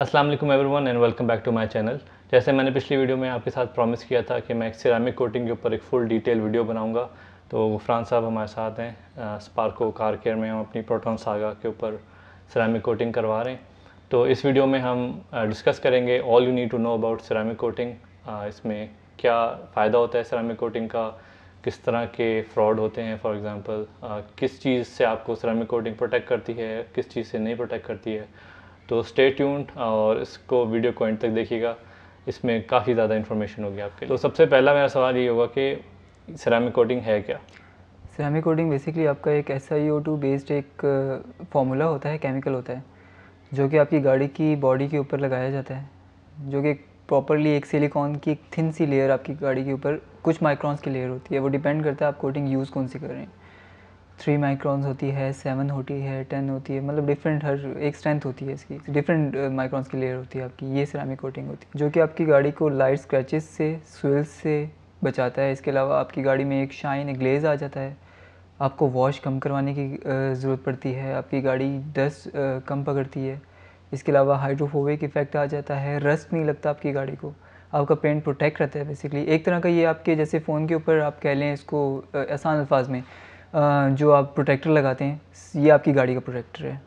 Aslam everyone and welcome back to my channel जैसे मैंने पिछली वीडियो में आपके साथ प्रॉमिस किया था कि मैं एक सिरामिक कोटिंग के ऊपर एक फुल डिटेल वीडियो बनाऊंगा तो गुफरान साहब हमारे साथ हैं स्पार्को कार केयर में हम अपनी प्रोटॉन सागा के ऊपर सिरामिक कोटिंग करवा रहे हैं तो इस वीडियो में हम डिस्कस करेंगे all you need to know about ceramic coating इसमें क्या फ़ायदा होता है सिरामिक कोटिंग का किस तरह के फ्रॉड होते हैं फॉर एग्ज़ाम्पल किस चीज़ से आपको सिरामिक कोटिंग प्रोटेक्ट करती है किस चीज़ से नहीं प्रोटेक्ट करती है तो स्टे ट्यून्ड और इसको वीडियो को एंड तक देखिएगा इसमें काफ़ी ज़्यादा इन्फॉर्मेशन होगी आपके तो सबसे पहला मेरा सवाल ये होगा कि सिरामिक कोटिंग है क्या सिरामिक कोटिंग बेसिकली आपका एक S I O two based एक फॉर्मूला uh, होता है केमिकल होता है जो कि आपकी गाड़ी की बॉडी के ऊपर लगाया जाता है जो कि प्रॉपरली एक सिलिकॉन की एक थिन सी लेयर आपकी गाड़ी के ऊपर कुछ माइक्रॉन्स की लेयर होती है वो डिपेंड करता है आप कोटिंग यूज़ कौन सी कर रहे हैं थ्री माइक्रॉन्स होती है सेवन होती है टेन होती है मतलब डिफरेंट हर एक स्ट्रेंथ होती है इसकी डिफरेंट माइक्रॉन्स uh, की लेयर होती है आपकी ये सिरामिक कोटिंग होती है जो कि आपकी गाड़ी को लाइट स्क्रैचेस से स्विल्स से बचाता है इसके अलावा आपकी गाड़ी में एक शाइन एक ग्लेज आ जाता है आपको वॉश कम करवाने की uh, ज़रूरत पड़ती है आपकी गाड़ी डस्ट uh, कम पकड़ती है इसके अलावा हाइड्रोफोबिक इफेक्ट आ जाता है रस्ट नहीं लगता आपकी गाड़ी को आपका पेंट प्रोटेक्ट रहता है बेसिकली एक तरह का ये आपके जैसे फ़ोन के ऊपर आप कह लें इसको आसान अल्फाज में जो आप प्रोटेक्टर लगाते हैं ये आपकी गाड़ी का प्रोटेक्टर है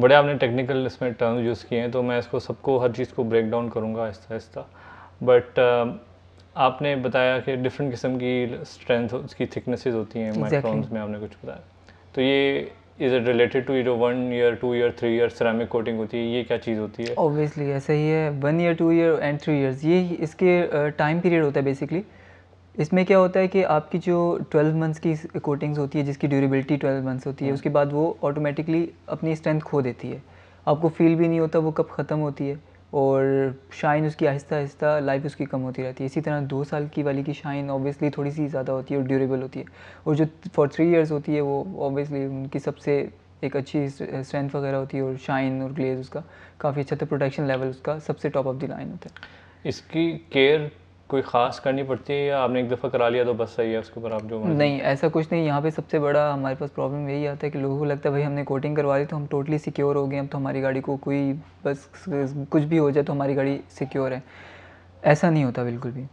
बड़े आपने टेक्निकल इसमें टर्म यूज़ किए हैं तो मैं इसको सबको हर चीज़ को ब्रेक डाउन करूँगा आहिस्ता आहिस्ता बट आपने बताया कि डिफरेंट किस्म की स्ट्रेंथ उसकी थिकनेसेस होती हैं exactly. माइक्रोन्स में आपने कुछ बताया तो ये इज़ इट रिलेटेड टू जो one year two year three year ceramic coating होती है ये क्या चीज़ होती है ऑब्वियसली ऐसा ही है one year two year and three years ये इसके टाइम पीरियड होता है बेसिकली इसमें क्या होता है कि आपकी जो 12 मंथ्स की कोटिंग्स होती है जिसकी ड्यूरेबिलिटी 12 मंथ्स होती है उसके बाद वो ऑटोमेटिकली अपनी स्ट्रेंथ खो देती है आपको फील भी नहीं होता वो कब ख़त्म होती है और शाइन उसकी आहिस्ता आहिस्ता लाइफ उसकी कम होती रहती है इसी तरह दो साल की वाली की शाइन ऑब्वियसली थोड़ी सी ज़्यादा होती है और ड्यूरेबल होती है और जो फॉर थ्री ईयर्स होती है वो ऑब्वियसली उनकी सबसे एक अच्छी स्ट्रेंथ वगैरह होती है और शाइन और ग्लेज उसका काफ़ी अच्छा था प्रोटेक्शन लेवल उसका सबसे टॉप ऑफ द लाइन होता है इसकी केयर कोई ख़ास करनी पड़ती है या आपने एक दफ़ा करा लिया तो बस सही है उसके ऊपर आप जो नहीं ऐसा कुछ नहीं यहाँ पे सबसे बड़ा हमारे पास प्रॉब्लम यही आता है कि लोगों को लगता है भाई हमने कोटिंग करवा ली तो हम टोटली सिक्योर हो गए हम तो हमारी गाड़ी को कोई बस कुछ भी हो जाए तो हमारी गाड़ी सिक्योर है ऐसा नहीं होता बिल्कुल भी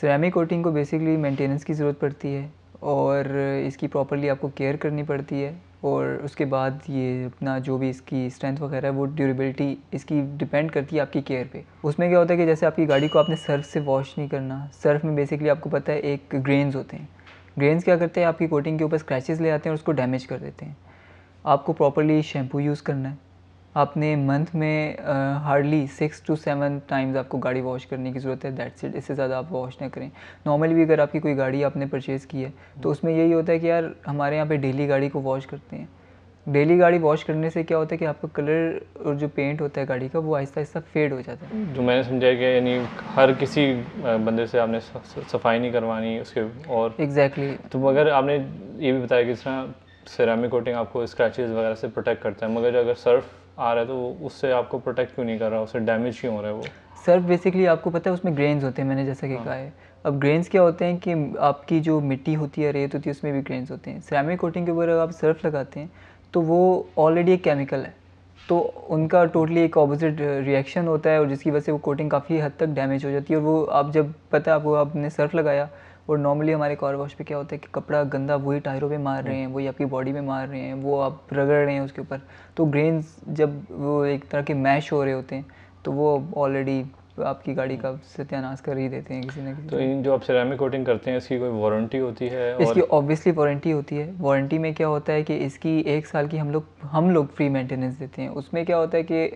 सरेमिक कोटिंग को बेसिकली मेंटेनेंस की ज़रूरत पड़ती है और इसकी प्रॉपरली आपको केयर करनी पड़ती है और उसके बाद ये अपना जो भी इसकी स्ट्रेंथ वगैरह है वो ड्यूरेबिलिटी इसकी डिपेंड करती है आपकी केयर पे उसमें क्या होता है कि जैसे आपकी गाड़ी को आपने सर्फ से वॉश नहीं करना सर्फ में बेसिकली आपको पता है एक ग्रेन्स होते हैं ग्रेन्स क्या करते हैं आपकी कोटिंग के ऊपर स्क्रैचेस ले आते हैं और उसको डैमेज कर देते हैं आपको प्रॉपरली शैम्पू यूज़ करना है आपने मंथ में hardly six to seven times आपको गाड़ी वॉश करने की ज़रूरत है दैट्स इट इससे ज़्यादा आप वॉश ना करें नॉर्मली भी अगर आपकी कोई गाड़ी आपने परचेज़ की है तो उसमें यही होता है कि यार हमारे यहाँ पे डेली गाड़ी को वॉश करते हैं डेली गाड़ी वॉश करने से क्या होता है कि आपका कलर और जो पेंट होता है गाड़ी का वो आहिस्ता आहिस्ता फेड हो जाता है जो मैंने समझा कि यानी हर किसी बंदे से आपने सफाई नहीं करवानी उसके और एग्जैक्टली exactly. तो अगर आपने ये भी बताया कि इस तरह सिरामिक कोटिंग आपको स्क्रैचेज वगैरह से प्रोटेक्ट करता है मगर अगर सर्फ आ रहा है तो उससे आपको प्रोटेक्ट क्यों नहीं कर रहा उससे डैमेज क्यों हो रहा है वो सर बेसिकली आपको पता है उसमें ग्रेन्स होते हैं मैंने जैसा कि हाँ। कहा है अब ग्रेन्स क्या होते हैं कि आपकी जो मिट्टी होती है रेत होती है उसमें भी ग्रेन्स होते हैं सिरामिक कोटिंग के ऊपर अगर आप सर्फ लगाते हैं तो वो ऑलरेडी एक केमिकल है तो उनका टोटली एक ऑपोजिट रिएक्शन होता है और जिसकी वजह से वो कोटिंग काफ़ी हद तक डैमेज हो जाती है और वो आप जब पता है आपको आपने सर्फ लगाया और नॉर्मली हमारे कार वॉश पे क्या होता है कि कपड़ा गंदा वही टायरों पे मार रहे हैं हम्म। वही आपकी बॉडी में मार रहे हैं वो आप रगड़ रहे हैं उसके ऊपर तो ग्रेन्स जब वो एक तरह के मैश हो रहे होते हैं तो वो ऑलरेडी आपकी गाड़ी का हम्म। सत्यानाश कर ही देते हैं किसी ना किसी तो इन जो आप सिरेमिक कोटिंग करते हैं इसकी कोई वारंटी होती है और... इसकी ऑब्वियसली वारंटी होती है वारंटी में क्या होता है कि इसकी एक साल की हम लोग हम लोग फ्री मेंटेनेंस देते हैं उसमें क्या होता है कि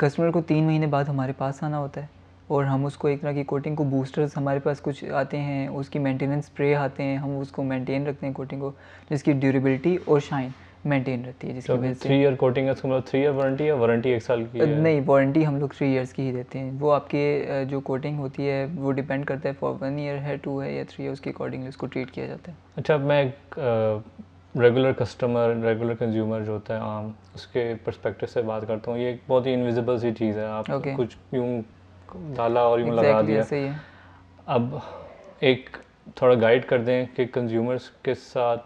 कस्टमर को तीन महीने बाद हमारे पास आना होता है और हम उसको एक तरह की कोटिंग को बूस्टर्स हमारे पास कुछ आते हैं उसकी मेंटेनेंस स्प्रे आते हैं हम उसको मेंटेन रखते हैं कोटिंग को जिसकी ड्यूरेबिलिटी और शाइन मेंटेन रहती है जिसकी तो वजह से थ्री ईयर कोटिंग का मतलब थ्री ईयर वारंटी या वारंटी एक साल की है? नहीं वारंटी हम लोग थ्री ईयर्स की ही देते हैं वो आपके जो कोटिंग होती है वो डिपेंड करता है फॉर वन ईयर है टू है या थ्री ईयर उसके अकॉर्डिंग उसको ट्रीट किया जाता है अच्छा मैं एक रेगुलर कस्टमर रेगुलर कंज्यूमर जो होता है आम उसके परस्पेक्टिव से बात करता हूँ ये एक बहुत ही इनविजिबल सी चीज़ है आप okay. कुछ यूँ डाला और यूँ exactly लगा दिया सही है अब एक थोड़ा गाइड कर दें कि कंज्यूमर्स के साथ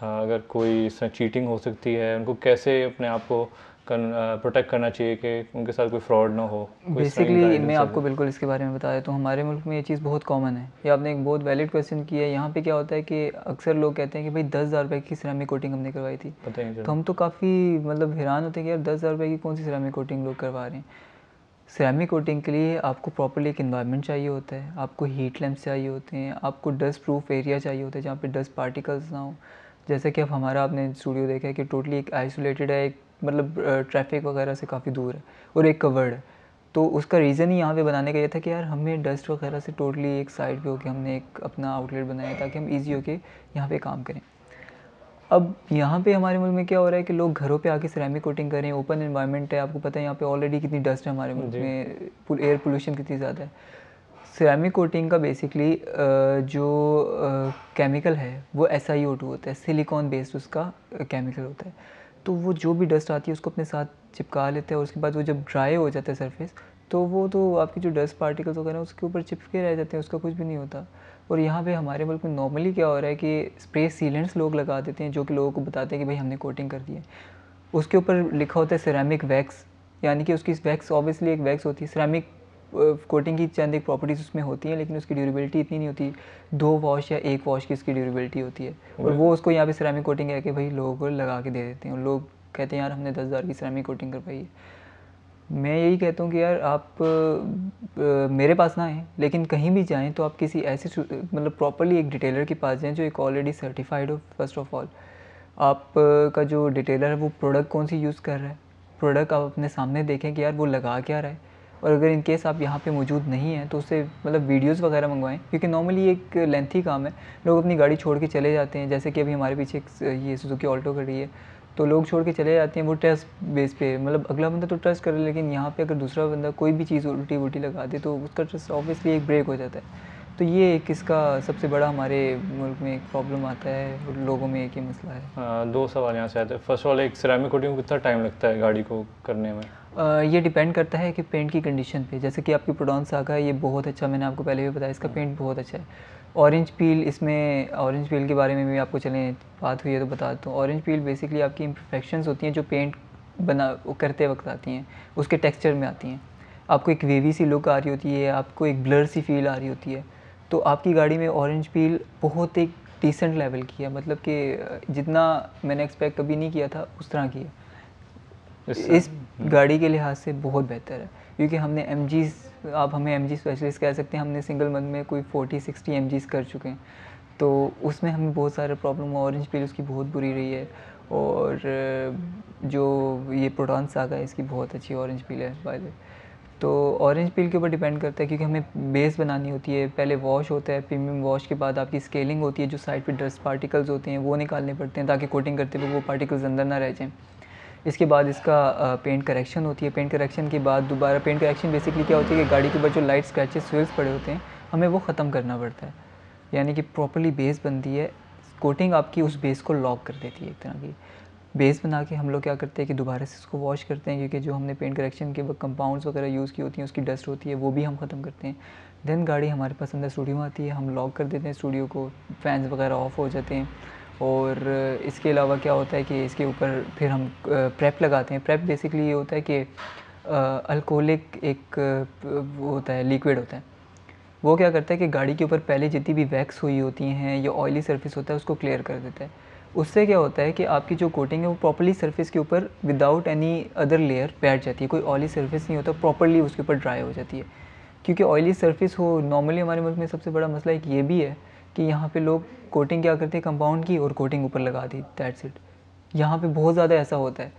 हाँ, अगर कोई चीटिंग हो सकती है उनको कैसे अपने आप को प्रोटेक्ट करना चाहिए कि उनके साथ कोई फ्रॉड ना हो बेसिकली मैं आपको बिल्कुल इसके बारे में बताया तो हमारे मुल्क में ये चीज़ बहुत कॉमन है ये आपने एक बहुत वैलिड क्वेश्चन किया है यहाँ पे क्या होता है कि अक्सर लोग कहते हैं कि भाई दस हज़ार रुपये की सिरामिक कोटिंग हमने करवाई थी तो हम तो काफ़ी मतलब हैरान होते हैं कि यार दस हज़ार रुपये की कौन सी सिरामिक कोटिंग लोग करवा रहे हैं सेरामिक कोटिंग के लिए आपको प्रॉपरली एक इन्वायरमेंट चाहिए होता है आपको हीट लैम्प चाहिए होते हैं आपको डस्ट प्रूफ एरिया चाहिए होता है जहाँ पे डस्ट पार्टिकल्स ना हो जैसे कि अब हमारा आपने स्टूडियो देखा है कि टोटली एक आइसोलेटेड है एक मतलब ट्रैफिक वगैरह से काफ़ी दूर है और एक कवर्ड है तो उसका रीज़न ही यहाँ पे बनाने का ये था कि यार हमें डस्ट वगैरह से टोटली एक साइड पे होके हमने एक अपना आउटलेट बनाया ताकि हम इजी होके यहाँ पे काम करें अब यहाँ पे हमारे मुल्क में क्या हो रहा है कि लोग घरों पे आके सिरेमिक कोटिंग कर रहे हैं ओपन इन्वायरमेंट है आपको पता है यहाँ पे ऑलरेडी कितनी डस्ट है हमारे मुल्क में एयर पोल्यूशन कितनी ज़्यादा है सिरेमिक कोटिंग का बेसिकली जो केमिकल है वो एस आई ओ टू होता है सिलिकॉन बेस्ड उसका केमिकल होता है तो वो जो भी डस्ट आती है उसको अपने साथ चिपका लेते हैं और उसके बाद वो जब ड्राई हो जाता है सरफेस तो वो तो आपकी जो डस्ट पार्टिकल्स वगैरह उसके ऊपर चिपके रह जाते हैं उसका कुछ भी नहीं होता और यहाँ पे हमारे मुल्क में नॉर्मली क्या हो रहा है कि स्प्रे सीलेंट्स लोग लगा देते हैं जो कि लोगों को बताते हैं कि भाई हमने कोटिंग कर दी है उसके ऊपर लिखा होता है सिरेमिक वैक्स यानी कि उसकी वैक्स ऑब्वियसली एक वैक्स होती है सिरेमिक कोटिंग की चंद एक प्रॉपर्टीज़ उसमें होती हैं लेकिन उसकी ड्यूरेबिलिटी इतनी नहीं होती दो वॉश या एक वॉश की उसकी ड्यूरेबिलिटी होती है और हम्म। वो उसको यहाँ पे सिरामिक कोटिंग है भाई लोगों को लगा के दे देते हैं और लोग कहते हैं यार हमने दस हज़ार की सिरामिक कोटिंग करवाई है मैं यही कहता हूँ कि यार आप आ, मेरे पास ना आएँ लेकिन कहीं भी जाएँ तो आप किसी ऐसे मतलब प्रॉपरली एक डिटेलर के पास जाएँ जो एक ऑलरेडी सर्टिफाइड हो फर्स्ट ऑफ ऑल आप का जो डिटेलर है वो प्रोडक्ट कौन सी यूज़ कर रहा है प्रोडक्ट आप अपने सामने देखें कि यार वो लगा क्या रहा है और अगर इन केस आप यहाँ पे मौजूद नहीं हैं तो उससे मतलब वीडियोस वगैरह मंगवाएं क्योंकि नॉर्मली एक लेंथी काम है लोग अपनी गाड़ी छोड़ के चले जाते हैं जैसे कि अभी हमारे पीछे एक ये सुजुकी ऑल्टो खड़ी है तो लोग छोड़ के चले जाते हैं वो ट्रस्ट बेस पे मतलब अगला बंदा तो ट्रस्ट करे लेकिन यहाँ पे अगर दूसरा बंदा कोई भी चीज़ उल्टी वुल्टी लगा दे तो उसका ट्रस्ट ऑब्वियसली एक ब्रेक हो जाता है तो ये एक इसका सबसे बड़ा हमारे मुल्क में एक प्रॉब्लम आता है और लोगों में एक ही मसला है आ, हाँ, दो सवाल यहाँ से आते हैं फर्स्ट ऑल एक सिरामिक कोटिंग कितना टाइम लगता है गाड़ी को करने में आ, ये डिपेंड करता है कि पेंट की कंडीशन पे जैसे कि आपकी प्रोडॉन आगा है ये बहुत अच्छा मैंने आपको पहले भी बताया इसका पेंट हाँ। बहुत अच्छा है ऑरेंज पील इसमें ऑरेंज पील के बारे में भी आपको चलें बात हुई है तो बता दूँ ऑरेंज पील बेसिकली आपकी इम्परफेक्शन होती हैं जो पेंट बना करते वक्त आती हैं उसके टेक्सचर में आती हैं आपको एक वेवी सी लुक आ रही होती है आपको एक ब्लर सी फील आ रही होती है तो आपकी गाड़ी में ऑरेंज पील बहुत एक डिसेंट लेवल की है मतलब कि जितना मैंने एक्सपेक्ट कभी नहीं किया था उस तरह की है इस गाड़ी के लिहाज से बहुत बेहतर है क्योंकि हमने एम आप हमें एम स्पेशलिस्ट कह सकते हैं हमने सिंगल मंथ में कोई फोर्टी सिक्सटी एम कर चुके हैं तो उसमें हमें बहुत सारे प्रॉब्लम हुआ ऑरेंज पील उसकी बहुत बुरी रही है और जो ये प्रोटॉन सागा है इसकी बहुत अच्छी ऑरेंज पील है बाय तो ऑरेंज पील के ऊपर डिपेंड करता है क्योंकि हमें बेस बनानी होती है पहले वॉश होता है प्रीमियम वॉश के बाद आपकी स्केलिंग होती है जो साइड पे डस्ट पार्टिकल्स होते हैं वो निकालने पड़ते हैं ताकि कोटिंग करते हुए वो पार्टिकल्स अंदर ना रह जाएँ इसके बाद इसका पेंट करेक्शन होती है पेंट करेक्शन के बाद दोबारा पेंट करेक्शन बेसिकली क्या होती है कि गाड़ी के ऊपर जो लाइट स्क्रैचेस स्विल्स पड़े होते हैं हमें वो ख़त्म करना पड़ता है यानी कि प्रॉपरली बेस बनती है कोटिंग आपकी उस बेस को लॉक कर देती है एक तरह की बेस बना के हम लोग क्या करते हैं कि दोबारा से इसको वॉश करते हैं क्योंकि जो हमने पेंट करेक्शन के कंपाउंड्स वगैरह यूज़ की होती हैं उसकी डस्ट होती है वो भी हम ख़त्म करते हैं देन गाड़ी हमारे पास अंदर स्टूडियो में आती है हम लॉक कर देते हैं स्टूडियो को फैंस वगैरह ऑफ हो जाते हैं और इसके अलावा क्या होता है कि इसके ऊपर फिर हम प्रेप लगाते हैं प्रेप बेसिकली ये होता है कि अल्कोहलिक एक वो होता है लिक्विड होता है वो क्या करता है कि गाड़ी के ऊपर पहले जितनी भी वैक्स हुई होती हैं या ऑयली सरफेस होता है उसको क्लियर कर देता है उससे क्या होता है कि आपकी जो कोटिंग है वो प्रॉपरली सरफेस के ऊपर विदाउट एनी अदर लेयर बैठ जाती है कोई ऑयली सरफेस नहीं होता प्रॉपरली उसके ऊपर ड्राई हो जाती है क्योंकि ऑयली सरफेस हो नॉर्मली हमारे मुल्क में सबसे बड़ा मसला एक ये भी है कि यहाँ पे लोग कोटिंग क्या करते हैं कंपाउंड की और कोटिंग ऊपर लगा दी दैट्स इट यहाँ पे बहुत ज़्यादा ऐसा होता है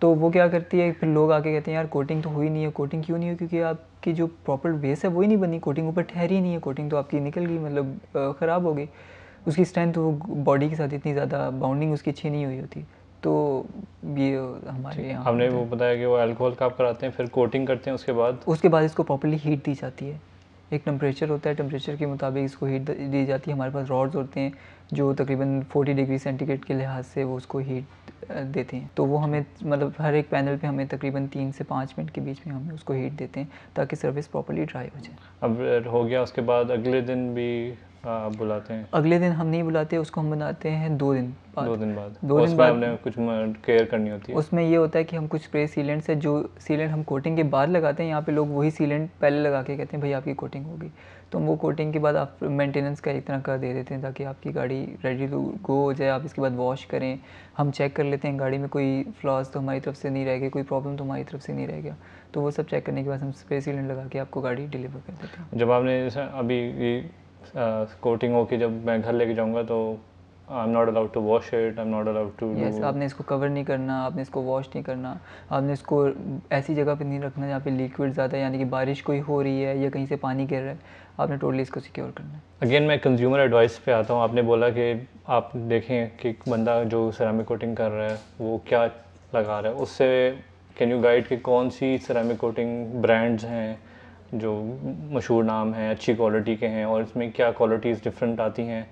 तो वो क्या करती है फिर लोग आके कहते हैं यार कोटिंग तो हुई नहीं है कोटिंग क्यों नहीं हुई क्योंकि आपकी जो प्रॉपर बेस है वही नहीं बनी कोटिंग ऊपर ठहरी नहीं है कोटिंग तो आपकी निकल गई मतलब ख़राब हो गई उसकी स्ट्रेंथ वो बॉडी के साथ इतनी ज़्यादा बाउंडिंग उसकी अच्छी नहीं हुई होती तो ये हमारे यहाँ हमने वो बताया कि वो अल्कोहल काप कराते हैं फिर कोटिंग करते हैं उसके बाद उसके बाद इसको प्रॉपरली हीट दी जाती है एक टेम्परेचर होता है टेम्परेचर के मुताबिक इसको हीट दी जाती है हमारे पास रॉड्स होते हैं जो तकरीबन 40 डिग्री सेंटीग्रेड के लिहाज से वो उसको हीट देते हैं तो वो हमें मतलब हर एक पैनल पे हमें तकरीबन तीन से पाँच मिनट के बीच में हमें उसको हीट देते हैं ताकि सर्विस प्रॉपरली ड्राई हो जाए अब हो गया उसके बाद अगले दिन भी बुलाते हैं अगले दिन हम नहीं बुलाते उसको हम बनाते हैं दो दिन बाद दो दिन बाद दो दिन बाद हमने कुछ केयर करनी होती है उसमें ये होता है कि हम कुछ स्प्रे सीलेंट है जो सीलेंट हम कोटिंग के बाद लगाते हैं यहाँ पे लोग वही सीलेंट पहले लगा के कहते हैं भाई आपकी कोटिंग होगी तो हम वो कोटिंग के बाद आप मेंटेनेंस का एक तरह का दे देते हैं ताकि आपकी गाड़ी रेडी टू गो हो जाए आप इसके बाद वॉश करें हम चेक कर लेते हैं गाड़ी में कोई फ्लॉज तो हमारी तरफ से नहीं रह गया कोई प्रॉब्लम तो हमारी तरफ से नहीं रह गया तो वो सब चेक करने के बाद हम स्पेस सीलेंट लगा के आपको गाड़ी डिलीवर कर देते हैं जब आपने अभी कोटिंग होकर जब मैं घर लेके जाऊँगा तो I am not allowed to wash it I am not allowed to yes आपने इसको कवर नहीं करना आपने इसको वॉश नहीं करना आपने इसको ऐसी जगह पे नहीं रखना जहाँ पे लिक्विड ज़्यादा है यानी कि बारिश कोई हो रही है या कहीं से पानी गिर रहा है आपने टोटली इसको सिक्योर करना है अगेन मैं कंज्यूमर एडवाइस पे आता हूँ आपने बोला कि आप देखें कि बंदा जो सरामिक कोटिंग कर रहा है वो क्या लगा रहा है उससे कैन यू गाइड कि कौन सी सरामिक कोटिंग ब्रांड्स हैं जो मशहूर नाम हैं अच्छी क्वालिटी के हैं और इसमें क्या क्वालिटीज़ डिफरेंट आती हैं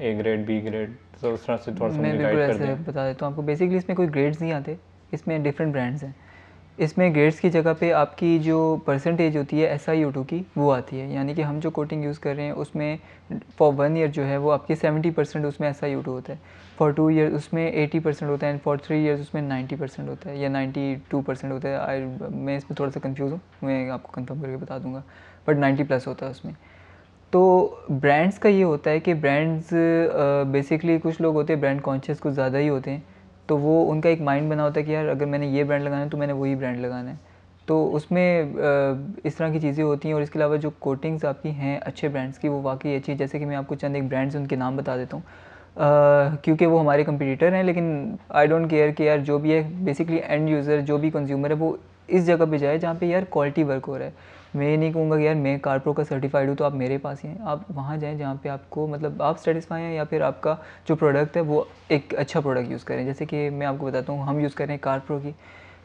ए ग्रेड बी ग्रेड तो उस तरह से थोड़ा सा मैं बिल्कुल ऐसे बता देता हूँ आपको बेसिकली इसमें कोई ग्रेड्स नहीं आते इसमें डिफरेंट ब्रांड्स हैं इसमें ग्रेड्स की जगह पे आपकी जो परसेंटेज होती है एस आई टू की वो आती है यानी कि हम जो कोटिंग यूज़ कर रहे हैं उसमें फॉर वन ईयर जो है वो आपकी सेवेंटी परसेंट उसमें एस आई टू होता है फॉर टू ईयर उसमें एटी परसेंट होता है एंड फॉर थ्री ईयर्स उसमें नाइन्टी परसेंट होता है या नाइन्टी टू परसेंट होता है आई मैं इसमें थोड़ा सा कन्फ्यूज़ हूँ मैं आपको कन्फर्म करके बता दूँगा बट नाइन्टी प्लस होता है उसमें तो ब्रांड्स का ये होता है कि ब्रांड्स बेसिकली कुछ लोग होते हैं ब्रांड कॉन्शियस कुछ ज़्यादा ही होते हैं तो वो उनका एक माइंड बना होता है कि यार अगर मैंने ये ब्रांड लगाना है तो मैंने वही ब्रांड लगाना है तो उसमें इस तरह की चीज़ें होती हैं और इसके अलावा जो कोटिंग्स आपकी हैं अच्छे ब्रांड्स की वो वाकई अच्छी जैसे कि मैं आपको चंद एक ब्रांड्स उनके नाम बता देता हूँ क्योंकि वो हमारे कंपटीटर हैं लेकिन आई डोंट केयर कि यार जो भी है बेसिकली एंड यूज़र जो भी कंज्यूमर है वो इस जगह पे जाए जहाँ पे यार क्वालिटी वर्क हो रहा है मैं ये नहीं कहूँगा कि यार मैं कारप्रो का सर्टिफाइड हूँ तो आप मेरे पास ही हैं आप वहाँ जाएँ जहाँ पे आपको मतलब आप सेटिस्फाई हैं या फिर आपका जो प्रोडक्ट है वो एक अच्छा प्रोडक्ट यूज़ करें जैसे कि मैं आपको बताता हूँ हम यूज़ करें कारप्रो की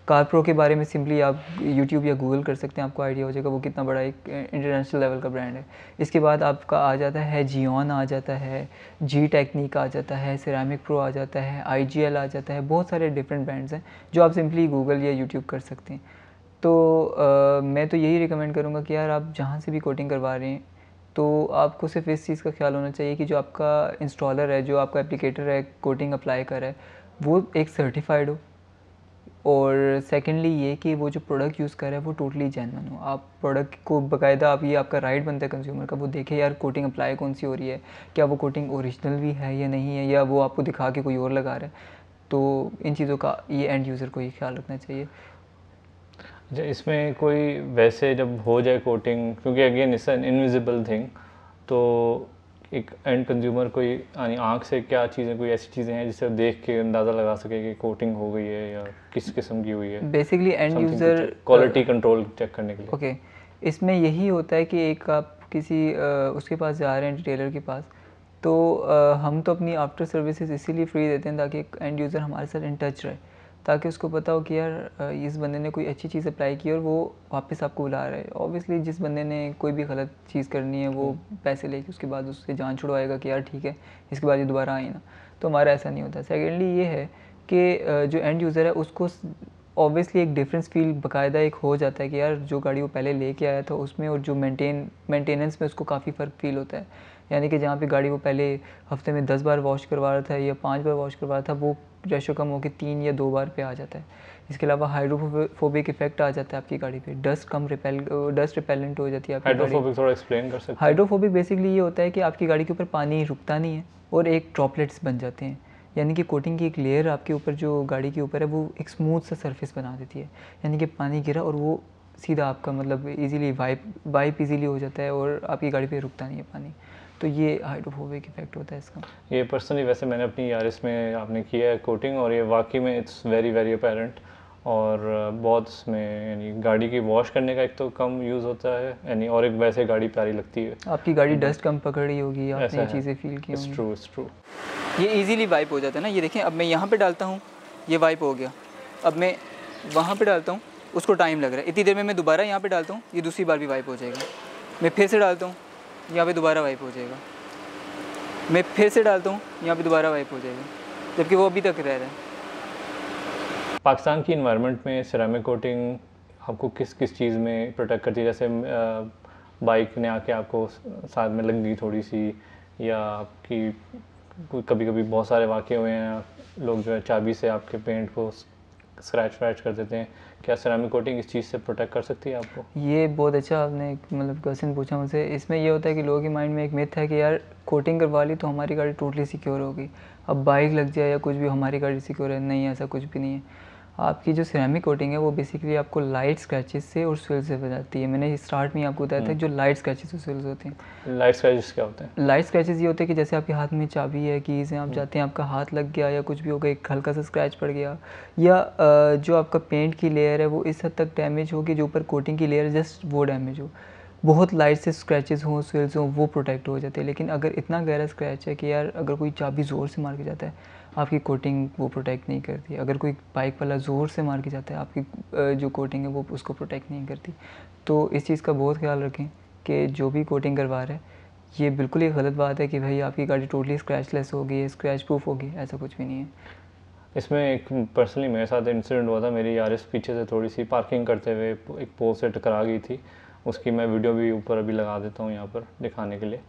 कारप्रो के बारे में सिंपली आप यूट्यूब या गूगल कर सकते हैं आपको आइडिया हो जाएगा वो कितना बड़ा एक इंटरनेशनल लेवल का ब्रांड है इसके बाद आपका आ जाता है जियन आ जाता है जी टेक्निक आ जाता है सिरामिक प्रो आ जाता है आई आ जाता है बहुत सारे डिफरेंट ब्रांड्स हैं जो आप सिंपली गूगल या यूट्यूब कर सकते हैं तो आ, मैं तो यही रिकमेंड करूँगा कि यार आप जहाँ से भी कोटिंग करवा रहे हैं तो आपको सिर्फ इस चीज़ का ख्याल होना चाहिए कि जो आपका इंस्टॉलर है जो आपका एप्लीकेटर है कोटिंग अप्लाई कर रहा है वो एक सर्टिफाइड हो और सेकेंडली ये कि वो जो प्रोडक्ट यूज़ कर रहा है वो टोटली जेनवन हो आप प्रोडक्ट को बकायदा आप ये आपका राइट बनता है कंज्यूमर का वो देखे यार कोटिंग अप्लाई कौन सी हो रही है क्या वो कोटिंग ओरिजिनल भी है या नहीं है या वो आपको दिखा के कोई और लगा रहा है तो इन चीज़ों का ये एंड यूज़र को ही ख्याल रखना चाहिए इसमें कोई वैसे जब हो जाए कोटिंग क्योंकि again it's an invisible thing तो एक एंड कंज्यूमर कोई यानी आँख से क्या चीज़ें कोई ऐसी चीज़ें हैं जिससे देख के अंदाज़ा लगा सके कि कोटिंग हो गई है या किस किस्म की हुई है basically end user quality control check करने के लिए ओके okay. इसमें यही होता है कि एक आप किसी आ, uh, उसके पास जा रहे हैं रिटेलर के पास तो आ, uh, हम तो अपनी आफ्टर सर्विसेज इसीलिए फ्री देते हैं ताकि एंड यूज़र हमारे साथ इन टच रहे ताकि उसको पता हो कि यार इस बंदे ने कोई अच्छी चीज़ अप्लाई की और वो वापस आपको बुला रहा है ऑब्वियसली जिस बंदे ने कोई भी गलत चीज़ करनी है वो हम्म। पैसे लेके उसके बाद उससे जान छुड़वाएगा कि यार ठीक है इसके बाद ये दोबारा आई ना तो हमारा ऐसा नहीं होता सेकेंडली ये है कि जो एंड यूज़र है उसको ऑब्वियसली एक डिफरेंस फील बाकायदा एक हो जाता है कि यार जो गाड़ी वो पहले लेके आया था उसमें और जो मेंटेन मेंटेनेंस में उसको काफ़ी फ़र्क फील होता है यानी कि जहाँ पे गाड़ी वो पहले हफ्ते में दस बार वॉश करवा रहा था या पाँच बार वॉश करवा रहा था वो रेशो कम होकर तीन या दो बार पे आ जाता है इसके अलावा हाइड्रोफोबिक इफेक्ट आ जाता है आपकी गाड़ी पे डस्ट कम रिपेल डस्ट रिपेलेंट हो जाती है आपकी हाइड्रोफोबिक थोड़ा एक्सप्लेन कर सकते हैं हाइड्रोफोबिक बेसिकली ये होता है कि आपकी गाड़ी के ऊपर पानी रुकता नहीं है और एक ड्रॉपलेट्स बन जाते हैं यानी कि कोटिंग की एक लेयर आपके ऊपर जो गाड़ी के ऊपर है वो एक स्मूथ सा सरफेस बना देती है यानी कि पानी गिरा और वो सीधा आपका मतलब इजीली वाइप वाइप इजीली हो जाता है और आपकी गाड़ी पे रुकता नहीं है पानी तो ये हाइड्रोफोबिक इफेक्ट होता है इसका ये पर्सनली वैसे मैंने अपनी यार इसमें आपने किया है कोटिंग और ये वाकई में इट्स वेरी वेरी अपेरेंट और uh, बहुत इसमें यानी गाड़ी की वॉश करने का एक तो कम यूज़ होता है यानी और एक वैसे गाड़ी प्यारी लगती है आपकी गाड़ी डस्ट कम पकड़ रही होगी आपने चीज़ें फील की ट्रू इट्स ट्रू ये इजीली वाइप हो जाता है ना ये देखें अब मैं यहाँ पे डालता हूँ ये वाइप हो गया अब मैं वहाँ पे डालता हूँ उसको टाइम लग रहा है इतनी देर में मैं दोबारा यहाँ पे डालता हूँ ये दूसरी बार भी वाइप हो जाएगा मैं फिर से डालता हूँ यहाँ पे दोबारा वाइप हो जाएगा मैं फिर से डालता हूँ यहाँ पे दोबारा वाइप हो जाएगा जबकि वो अभी तक रह रहा है पाकिस्तान की इन्वायरमेंट में सिरामिक कोटिंग आपको किस किस चीज़ में प्रोटेक्ट करती है जैसे बाइक ने आके आपको साथ में लग गई थोड़ी सी या आपकी कभी कभी बहुत सारे वाक़े हुए हैं लोग जो है चाबी से आपके पेंट को स्क्रैच व्रैच कर देते हैं क्या सरामिक कोटिंग इस चीज़ से प्रोटेक्ट कर सकती है आपको ये बहुत अच्छा आपने मतलब क्वेश्चन पूछा मुझसे इसमें यह होता है कि लोगों के माइंड में एक मिथ है कि यार कोटिंग करवा ली तो हमारी गाड़ी टोटली सिक्योर होगी अब बाइक लग जाए या कुछ भी हमारी गाड़ी सिक्योर है नहीं ऐसा कुछ भी नहीं है आपकी जो सिरेमिक कोटिंग है वो बेसिकली आपको लाइट स्क्रैचेस से और स्विल से बचाती है मैंने स्टार्ट में आपको बताया था हम्म। जो लाइट स्क्रैचेस और स्विल्स होते हैं लाइट स्क्रैचेस क्या होते हैं लाइट स्क्रैचेस ये होते हैं कि जैसे आपके हाथ में चाबी है कीज़ हैं आप हम्म। जाते हैं आपका हाथ लग गया या कुछ भी हो गया एक हल्का सा स्क्रैच पड़ गया या जो आपका पेंट की लेयर है वो इस हद तक डैमेज हो कि जो ऊपर कोटिंग की लेयर है जस्ट वो डैमेज हो बहुत लाइट से स्क्रैचेस हों स्विल्स हों वो प्रोटेक्ट हो जाते हैं लेकिन अगर इतना गहरा स्क्रैच है कि यार अगर कोई चाबी ज़ोर से मार के जाता है आपकी कोटिंग वो प्रोटेक्ट नहीं करती अगर कोई बाइक वाला ज़ोर से मार के जाता है आपकी जो कोटिंग है वो उसको प्रोटेक्ट नहीं करती तो इस चीज़ का बहुत ख्याल रखें कि जो भी कोटिंग करवा रहा है ये बिल्कुल ही गलत बात है कि भाई आपकी गाड़ी टोटली स्क्रैचलेस होगी स्क्रैच प्रूफ होगी ऐसा कुछ भी नहीं है इसमें एक पर्सनली मेरे साथ इंसिडेंट हुआ था मेरी यार पीछे से थोड़ी सी पार्किंग करते हुए एक पोल से टकरा गई थी उसकी मैं वीडियो भी ऊपर अभी लगा देता हूँ यहाँ पर दिखाने के लिए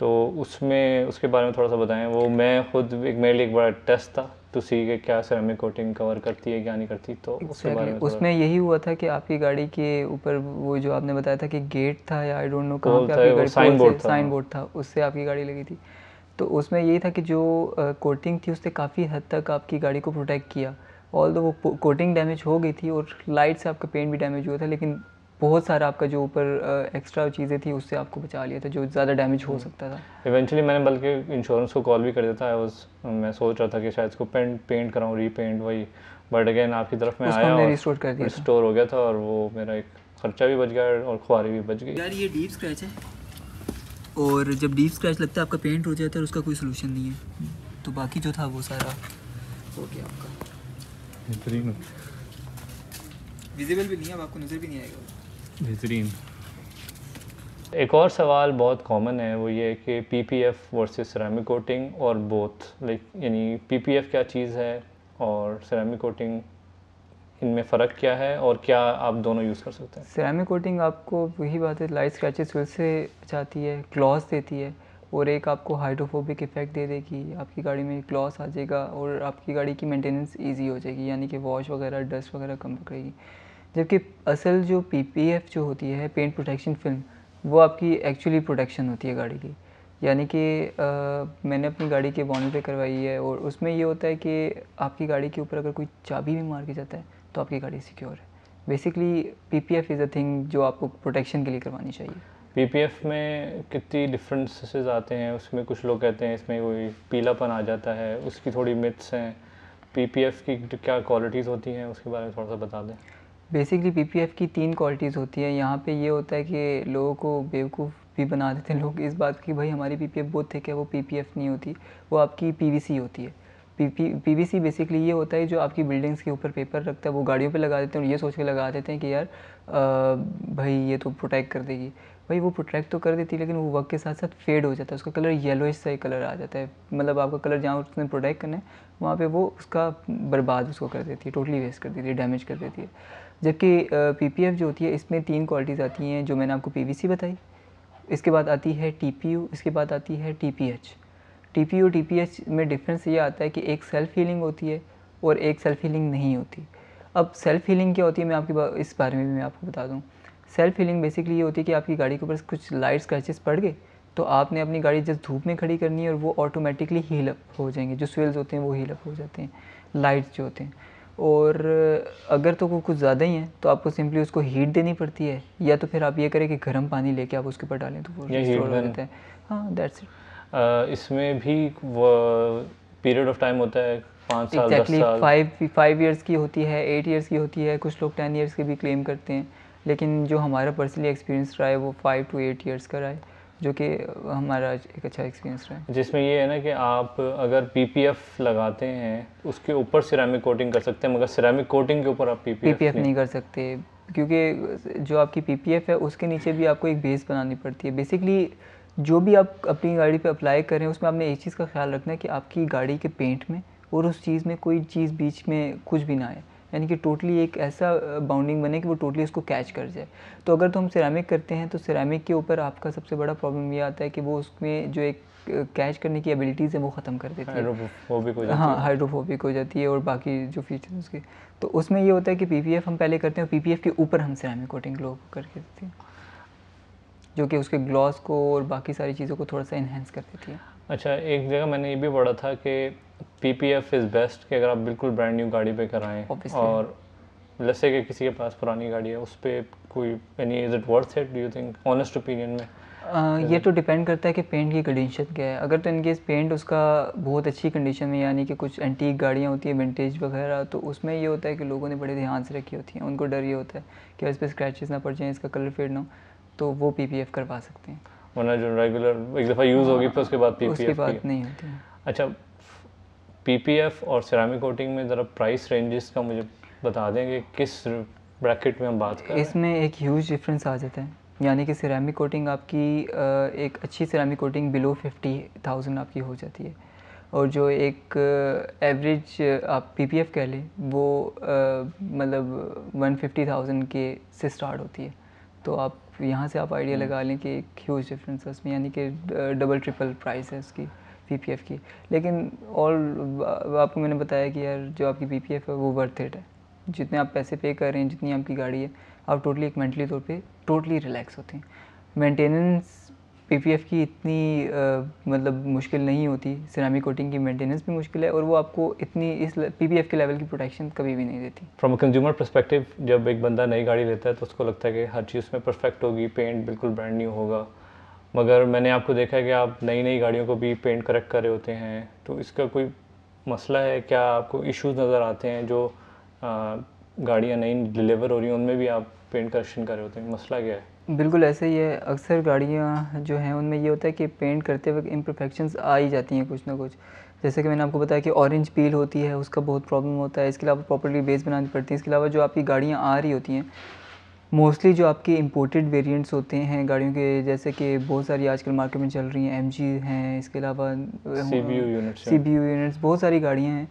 तो उसमें उसके बारे में थोड़ा सा बताएं वो मैं खुद एक मेरे लिए एक बड़ा टेस्ट था टू सी के क्या सेरामिक कोटिंग कवर करती है क्या नहीं करती तो exactly. उसके बारे में उसमें यही हुआ था कि आपकी गाड़ी के ऊपर वो जो आपने बताया था कि गेट था या आई डोंट नो कहाँ पे आपकी गाड़ी साइन बोर्ड था साइन बोर्ड हाँ। था उससे आपकी गाड़ी लगी थी तो उसमें यही था कि जो कोटिंग थी उसने काफ़ी हद तक आपकी गाड़ी को प्रोटेक्ट किया ऑल दो वो कोटिंग डैमेज हो गई थी और लाइट से आपका पेंट भी डैमेज हुआ था लेकिन बहुत सारा आपका जो ऊपर एक्स्ट्रा चीज़ें थी उससे आपको बचा लिया था जो ज़्यादा डैमेज हो हम्म। सकता था इवेंचुअली मैंने बल्कि इंश्योरेंस को कॉल भी कर दिया था आई वॉज मैं सोच रहा था कि शायद इसको पेंट पेंट कराऊँ रीपेंट वही बट अगेन आपकी तरफ में आया और रिस्टोर कर दिया रिस्टोर हो गया था और वो मेरा एक खर्चा भी बच गया और खुआरी भी बच गई यार ये डीप स्क्रैच है और जब डीप स्क्रैच लगता है आपका पेंट हो जाता है उसका कोई सोल्यूशन नहीं है तो बाकी जो था वो सारा हो गया आपका विजिबल भी नहीं है आपको नज़र भी नहीं आएगा बेहतरीन एक और सवाल बहुत कॉमन है वो ये कि P P F versus ceramic coating और बोथ लाइक यानी पी पी एफ़ क्या चीज़ है और सरामिक कोटिंग इनमें फ़र्क क्या है और क्या आप दोनों यूज़ कर सकते हैं सरामिक कोटिंग आपको वही बात है लाइट स्क्रैचेस से बचाती है क्लॉस देती है और एक आपको हाइड्रोफोबिक इफ़ेक्ट दे देगी आपकी गाड़ी में क्लॉस आ जाएगा और आपकी गाड़ी की मेंटेनेंस ईजी हो जाएगी यानी कि वॉश वगैरह डस्ट वगैरह कम पकड़ेगी जबकि असल जो पी जो होती है पेंट प्रोटेक्शन फिल्म वो आपकी एक्चुअली प्रोटेक्शन होती है गाड़ी की यानी कि मैंने अपनी गाड़ी के बॉन्ड पे करवाई है और उसमें ये होता है कि आपकी गाड़ी के ऊपर अगर कोई चाबी भी मार के जाता है तो आपकी गाड़ी सिक्योर है basically P P F is a thing जो आपको प्रोटेक्शन के लिए करवानी चाहिए पी पी एफ़ में कितनी डिफरेंसेस आते हैं उसमें कुछ लोग कहते हैं इसमें कोई पीलापन आ जाता है उसकी थोड़ी मिथ्स हैं पी पी एफ़ की क्या क्वालिटीज़ होती हैं उसके बारे में थोड़ा सा बता दें बेसिकली एफ़ की तीन क्वालिटीज़ होती है यहाँ पे ये होता है कि लोगों को बेवकूफ़ भी बना देते हैं लोग इस बात की भाई हमारी एफ़ बहुत थिक है वो एफ़ नहीं होती वो आपकी सी होती है पी पी सी बेसिकली ये होता है जो आपकी बिल्डिंग्स के ऊपर पेपर रखता है वो गाड़ियों पे लगा देते हैं और ये सोच के लगा देते हैं कि यार आ, भाई ये तो प्रोटेक्ट कर देगी भाई वो प्रोटेक्ट तो कर देती है लेकिन वो वक्त के साथ साथ फेड हो जाता है उसका कलर येलोइश सा ही कलर आ जाता है मतलब आपका कलर जहाँ उसने प्रोटेक्ट करना है वहाँ पर वो उसका बर्बाद उसको कर देती है टोटली वेस्ट कर देती है डैमेज कर देती है जबकि पीपीएफ जो होती है इसमें तीन क्वालिटीज़ आती हैं जो मैंने आपको पीवीसी बताई इसके बाद आती है टीपीयू इसके बाद आती है टीपीएच टीपीयू टीपीएच में डिफरेंस ये आता है कि एक सेल्फ़ हीलिंग होती है और एक सेल्फ़ हीलिंग नहीं होती अब सेल्फ़ हीलिंग क्या होती है मैं आपके बा, इस बारे में भी मैं आपको बता दूँ सेल्फ़ हीलिंग बेसिकली ये होती है कि आपकी गाड़ी के ऊपर कुछ लाइट स्क्रैचेस पड़ गए तो आपने अपनी गाड़ी जिस धूप में खड़ी करनी है और वो ऑटोमेटिकली हील अप हो जाएंगे जो स्वेल्स होते हैं वो हील अप हो जाते हैं लाइट्स जो होते हैं और अगर तो वो कुछ ज़्यादा ही है तो आपको सिंपली उसको हीट देनी पड़ती है या तो फिर आप ये करें कि गर्म पानी लेके आप उसके ऊपर डालें तो वो स्टोर हो जाता है हाँ दैट्स इट इसमें भी पीरियड ऑफ टाइम होता है एग्जैक्टली फाइव फाइव ईयर्स की होती है एट ईयर्स की होती है कुछ लोग टेन ईयर्स की भी क्लेम करते हैं लेकिन जो हमारा पर्सनली एक्सपीरियंस रहा है वो फाइव टू एट ईयर्स का रहा है जो कि हमारा एक अच्छा एक्सपीरियंस रहा जिसमें ये है ना कि आप अगर पीपीएफ लगाते हैं उसके ऊपर सिरामिक कोटिंग कर सकते हैं मगर सिरामिक कोटिंग के ऊपर आप पी पी नहीं।, नहीं कर सकते क्योंकि जो आपकी पीपीएफ है उसके नीचे भी आपको एक बेस बनानी पड़ती है बेसिकली जो भी आप अपनी गाड़ी पे अप्लाई कर रहे हैं उसमें आपने एक चीज़ का ख्याल रखना है कि आपकी गाड़ी के पेंट में और उस चीज़ में कोई चीज़ बीच में कुछ भी ना आए यानी कि टोटली एक ऐसा बाउंडिंग बने कि वो टोटली उसको कैच कर जाए तो अगर तो हम सिरामिक करते हैं तो सिरामिक के ऊपर आपका सबसे बड़ा प्रॉब्लम ये आता है कि वो उसमें जो एक कैच करने की एबिलिटीज़ है वो ख़त्म कर देती हाइड्रोफोबिक हो जाती हाँ हाइड्रोफोबिक हो जाती है और बाकी जो फीचर उसके तो उसमें ये होता है कि पी हम पहले करते हैं और पी के ऊपर हम सिरामिक कोटिंग ग्लो करके देते हैं जो कि उसके ग्लॉस को और बाकी सारी चीज़ों को थोड़ा सा इन्हेंस कर देती है अच्छा एक जगह मैंने ये भी पढ़ा था कि P P F is best कि अगर आप बिल्कुल ब्रांड न्यू गाड़ी पे कराएं और लसे के किसी के पास पुरानी गाड़ी है उस पर कोई यानी is it worth it do you think honest opinion में ये तो डिपेंड करता है कि पेंट की कंडीशन क्या है अगर तो इनकेस पेंट उसका बहुत अच्छी कंडीशन में यानी कि कुछ एंटीक गाड़ियाँ होती है विंटेज वगैरह तो उसमें ये होता है कि लोगों ने बड़े ध्यान से रखी होती हैं उनको डर ये होता है कि इस पर स्क्रैचेस ना पड़ जाएँ इसका कलर फेड ना हो तो वो पी करवा सकते हैं वरना जो रेगुलर एक दफ़ा यूज़ हाँ, होगी फिर उसके बाद पी पी एफ नहीं होती अच्छा पी पी एफ और सिरामिक कोटिंग में ज़रा प्राइस रेंजेस का मुझे बता दें कि किस ब्रैकेट में हम बात करें इसमें एक ह्यूज डिफरेंस आ जाता है यानी कि सिरामिक कोटिंग आपकी एक अच्छी ceramic coating below fifty thousand आपकी हो जाती है और जो एक एवरेज आप पी पी एफ कह लें वो मतलब वन फिफ्टी थाउजेंड के से स्टार्ट होती है तो आप तो यहाँ से आप आइडिया हम्म। लगा लें कि एक ह्यूज डिफरेंस है उसमें यानी कि डबल ट्रिपल प्राइस है उसकी पी पी एफ़ की लेकिन और आपको मैंने बताया कि यार जो आपकी पी पी एफ़ है वो वर्थ इट है जितने आप पैसे पे कर रहे हैं जितनी आपकी गाड़ी है आप टोटली एक मेंटली तौर पे टोटली रिलैक्स होते हैं मेंटेनेंस पीपीएफ की इतनी आ, मतलब मुश्किल नहीं होती सिरामिक कोटिंग की मेंटेनेंस भी मुश्किल है और वो आपको इतनी इस पीपीएफ के लेवल की प्रोटेक्शन कभी भी नहीं देती फ्रॉम अ कंज्यूमर परस्पेक्टिव जब एक बंदा नई गाड़ी लेता है तो उसको लगता है कि हर चीज़ उसमें परफेक्ट होगी पेंट बिल्कुल ब्रांड न्यू होगा मगर मैंने आपको देखा है कि आप नई नई गाड़ियों को भी पेंट करेक्ट कर रहे होते हैं तो इसका कोई मसला है क्या आपको इश्यूज नज़र आते हैं जो गाड़ियाँ नई डिलीवर हो रही हैं उनमें भी आप पेंट करेक्शन कर रहे होते हैं मसला क्या है बिल्कुल ऐसे ही है अक्सर गाड़ियाँ जो हैं उनमें ये होता है कि पेंट करते वक्त इम्परफेक्शन आ ही जाती हैं कुछ ना कुछ जैसे कि मैंने आपको बताया कि ऑरेंज पील होती है उसका बहुत प्रॉब्लम होता है इसके अलावा प्रॉपर्ली बेस बनानी पड़ती है इसके अलावा जो आपकी गाड़ियाँ आ रही होती हैं मोस्टली जो आपके इम्पोर्टेड वेरियंट्स होते हैं गाड़ियों के जैसे कि बहुत सारी आजकल मार्केट में चल रही हैं एम हैं इसके अलावा सी बी यू यूनिट्स बहुत सारी गाड़ियाँ हैं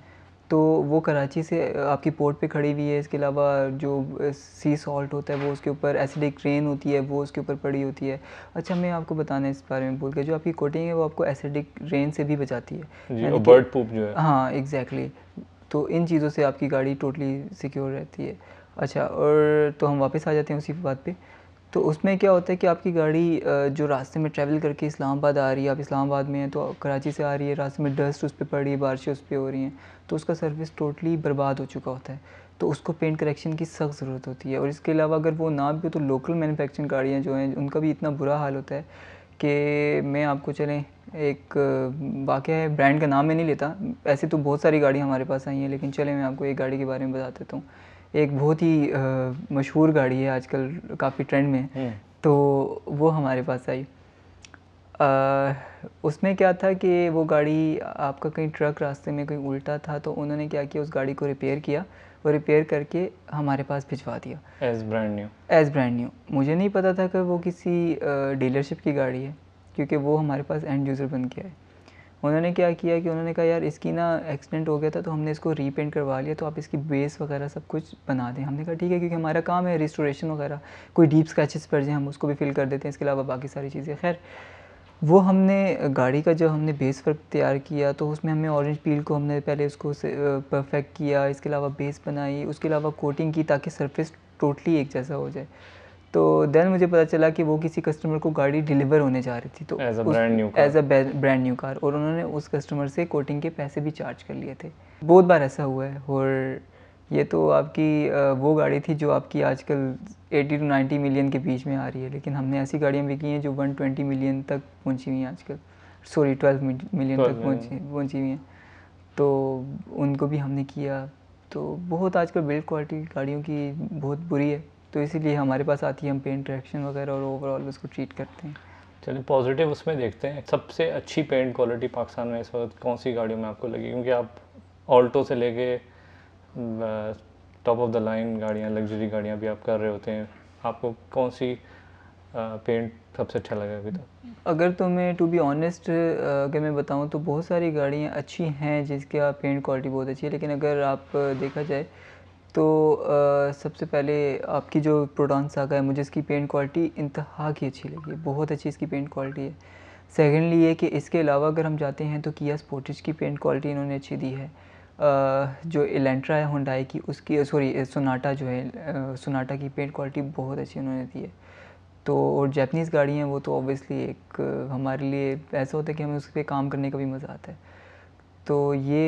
तो वो कराची से आपकी पोर्ट पे खड़ी हुई है इसके अलावा जो सी सॉल्ट होता है वो उसके ऊपर एसिडिक रेन होती है वो उसके ऊपर पड़ी होती है अच्छा मैं आपको बताना इस बारे में भूल गया जो आपकी कोटिंग है वो आपको एसिडिक रेन से भी बचाती है बर्ड पूप जो है हाँ एग्जैक्टली exactly. तो इन चीज़ों से आपकी गाड़ी टोटली सिक्योर रहती है अच्छा और तो हम वापस आ जाते हैं उसी बात पर तो उसमें क्या होता है कि आपकी गाड़ी जो रास्ते में ट्रैवल करके इस्लामाबाद आ रही है आप इस्लामाबाद में हैं तो कराची से आ रही है रास्ते में डस्ट उस पर पड़ रही है बारिशें उस पर हो रही हैं तो उसका सर्विस टोटली बर्बाद हो चुका होता है तो उसको पेंट करेक्शन की सख्त ज़रूरत होती है और इसके अलावा अगर वो ना भी हो तो लोकल मैनुफैक्चरिंग गाड़ियाँ जो हैं उनका भी इतना बुरा हाल होता है कि मैं आपको चलें एक वाक़ है ब्रांड का नाम मैं नहीं लेता ऐसे तो बहुत सारी गाड़ियाँ हमारे पास आई हैं लेकिन चलें मैं आपको एक गाड़ी के बारे में बता देता हूँ एक बहुत ही मशहूर गाड़ी है आजकल काफ़ी ट्रेंड में हम्म। तो वो हमारे पास आई उसमें क्या था कि वो गाड़ी आपका कहीं ट्रक रास्ते में कहीं उल्टा था तो उन्होंने क्या किया उस गाड़ी को रिपेयर किया और रिपेयर करके हमारे पास भिजवा दिया as brand new as brand new मुझे नहीं पता था कि वो किसी डीलरशिप की गाड़ी है क्योंकि वो हमारे पास एंड यूज़र बन के आए उन्होंने क्या किया कि उन्होंने कहा यार इसकी ना एक्सीडेंट हो गया था तो हमने इसको रीपेंट करवा लिया तो आप इसकी बेस वगैरह सब कुछ बना दें हमने कहा ठीक है क्योंकि हमारा काम है रिस्टोरेशन वगैरह कोई डीप स्क्रैचेस पड़ जाए हम उसको भी फिल कर देते हैं इसके अलावा बाकी सारी चीज़ें खैर वो हमने गाड़ी का जो हमने बेस वर्क तैयार किया तो उसमें हमने ऑरेंज पील को हमने पहले उसको परफेक्ट किया इसके अलावा बेस बनाई उसके अलावा कोटिंग की ताकि सरफेस टोटली एक जैसा हो जाए तो देन मुझे पता चला कि वो किसी कस्टमर को गाड़ी डिलीवर होने जा रही थी तो as a brand new car और उन्होंने उस कस्टमर से कोटिंग के पैसे भी चार्ज कर लिए थे बहुत बार ऐसा हुआ है और ये तो आपकी वो गाड़ी थी जो आपकी आजकल 80 टू 90 मिलियन के बीच में आ रही है लेकिन हमने ऐसी गाड़ियाँ बिकी हैं जो 120 मिलियन तक पहुँची हुई हैं आजकल सॉरी 12 मिलियन तक पहुँची पहुँची हुई हैं तो उनको भी हमने किया तो बहुत आजकल बिल्ड क्वालिटी गाड़ियों की बहुत बुरी है तो इसीलिए हमारे पास आती है हम पेंट रिएक्शन वगैरह और ओवरऑल उसको ट्रीट करते हैं चलिए पॉजिटिव उसमें देखते हैं सबसे अच्छी पेंट क्वालिटी पाकिस्तान में इस वक्त कौन सी गाड़ियों में आपको लगी क्योंकि आप ऑल्टो से लेके टॉप ऑफ द लाइन गाड़ियाँ लग्जरी गाड़ियाँ भी आप कर रहे होते हैं आपको कौन सी पेंट सबसे अच्छा लगा अभी तक अगर तो मैं टू बी ऑनेस्ट अगर मैं बताऊँ तो बहुत सारी गाड़ियाँ अच्छी हैं जिसकी पेंट क्वालिटी बहुत अच्छी है लेकिन अगर आप देखा जाए तो आ, सबसे पहले आपकी जो प्रोटॉन सागा है मुझे इसकी पेंट क्वालिटी इंतहा की अच्छी लगी बहुत अच्छी इसकी पेंट क्वालिटी है सेकेंडली ये कि इसके अलावा अगर हम जाते हैं तो किया स्पोर्टिज की पेंट क्वालिटी इन्होंने अच्छी दी है आ, जो एलेंट्रा है हुंडाई की उसकी सॉरी सोनाटा जो है सोनाटा की पेंट क्वालिटी बहुत अच्छी उन्होंने दी है तो और जैपनीज़ गाड़ी हैं वो तो ऑब्वियसली एक हमारे लिए ऐसा होता है कि हमें उस पर काम करने का भी मज़ा आता है तो ये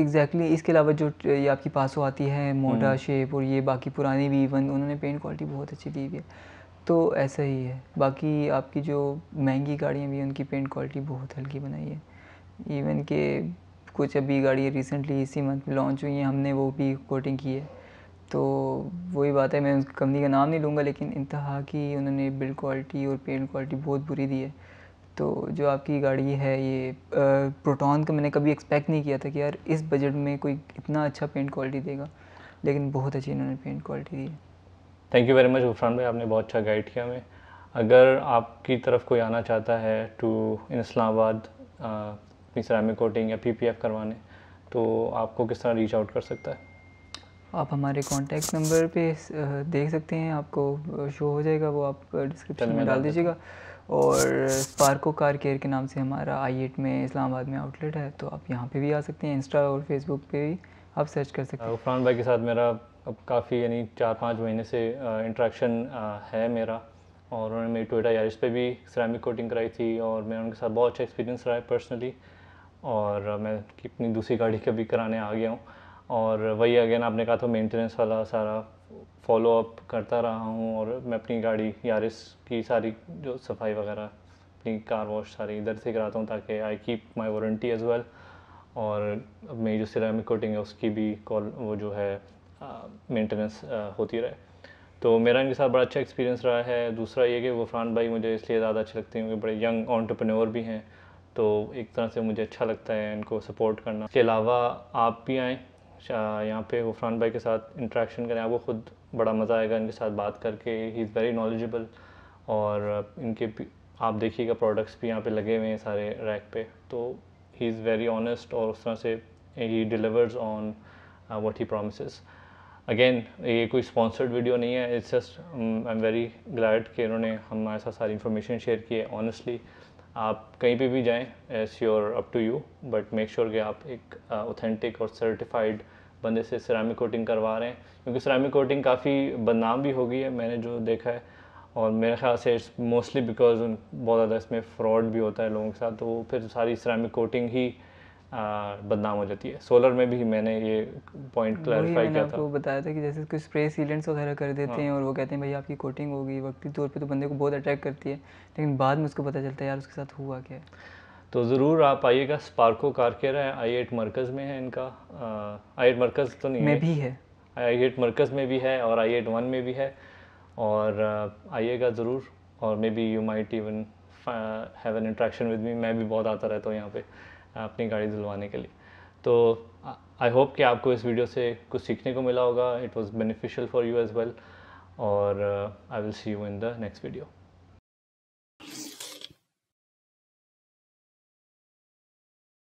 एग्जैक्टली इसके अलावा जो ये आपकी पासो आती है मोटा हम्म। शेप और ये बाकी पुरानी भी इवन उन्होंने पेंट क्वालिटी बहुत अच्छी दी हुई है तो ऐसा ही है बाकी आपकी जो महंगी गाड़ियाँ भी उनकी पेंट क्वालिटी बहुत हल्की बनाई है इवन के कुछ अभी गाड़ी रिसेंटली इसी मंथ में लॉन्च हुई हैं हमने वो भी कोटिंग की है तो वही बात है मैं उस कंपनी का नाम नहीं लूँगा लेकिन इंतहा की उन्होंने बिल्ड क्वालिटी और पेंट क्वालिटी बहुत बुरी दी है तो जो आपकी गाड़ी है ये प्रोटॉन का मैंने कभी एक्सपेक्ट नहीं किया था कि यार इस बजट में कोई इतना अच्छा पेंट क्वालिटी देगा लेकिन बहुत अच्छी इन्होंने पेंट क्वालिटी दी thank you very much Gufran भाई आपने बहुत अच्छा गाइड किया हमें अगर आपकी तरफ कोई आना चाहता है टू इन इस्लामाबाद अपनी सरामिक कोटिंग या पी करवाने तो आपको किस तरह रीच आउट कर सकता है आप हमारे कॉन्टैक्ट नंबर पे देख सकते हैं आपको शो हो जाएगा वो आप डिस्क्रिप्शन में डाल दीजिएगा और स्पार्को कार केयर के नाम से हमारा आई एट में इस्लामाबाद में आउटलेट है तो आप यहाँ पे भी आ सकते हैं इंस्टा और फेसबुक पे भी आप सर्च कर सकते हैं उफरान भाई के साथ मेरा अब काफ़ी यानी चार पाँच महीने से इंट्रैक्शन है मेरा और उन्होंने मेरी टोयटा यारिश पे भी सिरामिक कोटिंग कराई थी और मैं उनके साथ बहुत अच्छा एक्सपीरियंस रहा है पर्सनली और मैं अपनी दूसरी गाड़ी का भी कराने आ गया हूँ और वही अगेन आपने कहा था मेंटेनेंस वाला सारा फॉलो अप करता रहा हूँ और मैं अपनी गाड़ी यारिस की सारी जो सफाई वगैरह अपनी कार वॉश सारी इधर से कराता हूँ ताकि I keep my warranty as well और अब मेरी जो सिरामिक कोटिंग है उसकी भी कॉल वो जो है मेंटेनेंस होती रहे तो मेरा इनके साथ बड़ा अच्छा एक्सपीरियंस रहा है दूसरा ये कि वफ़रान भाई मुझे इसलिए ज़्यादा अच्छे लगते हैं क्योंकि बड़े यंग ऑन्टरप्रनोर भी हैं तो एक तरह से मुझे अच्छा लगता है इनको सपोर्ट करना इसके अलावा आप भी आएँ यहाँ पे गुफरान भाई के साथ इंट्रैक्शन करें आपको ख़ुद बड़ा मज़ा आएगा इनके साथ बात करके ही इज़ वेरी नॉलेजेबल और इनके आप देखिएगा प्रोडक्ट्स भी यहाँ पे लगे हुए हैं सारे रैक पे तो ही इज़ वेरी ऑनेस्ट और उस तरह से ही delivers on what he promise again ये कोई स्पॉन्सर्ड वीडियो नहीं है it's just I am very glad कि इन्होंने हमारे साथ सारी इन्फॉर्मेशन शेयर की है ऑनेस्टली आप कहीं पे भी जाएं it's your up to you but make sure कि आप एक ऑथेंटिक uh, और सर्टिफाइड बंदे से सिरामिक कोटिंग करवा रहे हैं क्योंकि सिरामिक कोटिंग काफ़ी बदनाम भी हो गई है मैंने जो देखा है और मेरे ख्याल से इट्स मोस्टली बिकॉज उन बहुत ज़्यादा इसमें फ्रॉड भी होता है लोगों के साथ तो फिर सारी सिरामिक कोटिंग ही बदनाम हो जाती है सोलर में भी मैंने ये पॉइंट क्लैरिफाई किया था बताया था कि जैसे कुछ स्प्रे सीलेंट्स वगैरह कर देते हाँ। हैं और वो कहते हैं भाई आपकी कोटिंग होगी वक्ती तौर पे तो बंदे को बहुत अट्रैक्ट करती है लेकिन बाद में उसको पता चलता है यार उसके साथ हुआ क्या है तो ज़रूर आप आइएगा स्पार्को कारकेर है आई एट मरकज़ में है इनका आई एट मरकज़ तो नहीं में है। भी है आई एट मरकज़ में भी है और आई एट वन में भी है और आइएगा ज़रूर और maybe you might even have an interaction with me मैं भी बहुत आता रहता हूँ यहाँ पे अपनी गाड़ी धुलवाने के लिए तो आई होप कि आपको इस वीडियो से कुछ सीखने को मिला होगा it was beneficial for you as well और I will see you in the next video